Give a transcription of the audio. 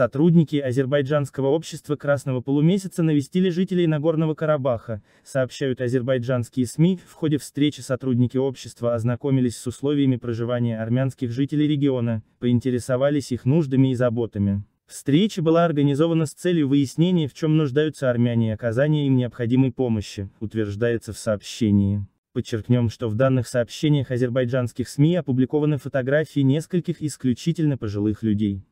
Сотрудники Азербайджанского общества Красного полумесяца навестили жителей Нагорного Карабаха, сообщают азербайджанские СМИ, в ходе встречи сотрудники общества ознакомились с условиями проживания армянских жителей региона, поинтересовались их нуждами и заботами. Встреча была организована с целью выяснения, в чем нуждаются армяне и оказания им необходимой помощи, утверждается в сообщении. Подчеркнем, что в данных сообщениях азербайджанских СМИ опубликованы фотографии нескольких исключительно пожилых людей.